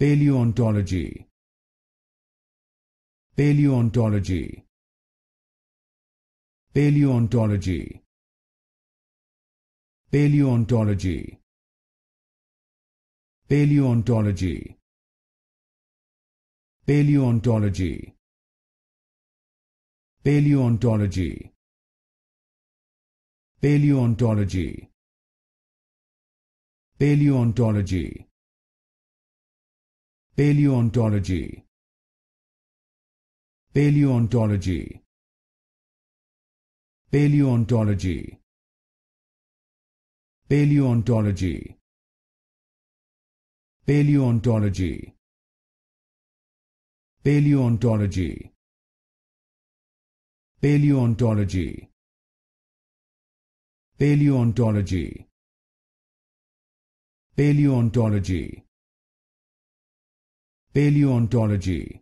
Paleontology Paleontology Paleontology Paleontology Paleontology Paleontology Paleontology Paleontology Paleontology Paleontology Paleontology Paleontology Paleontology Paleontology Paleontology Paleontology Paleontology Paleontology Paleontology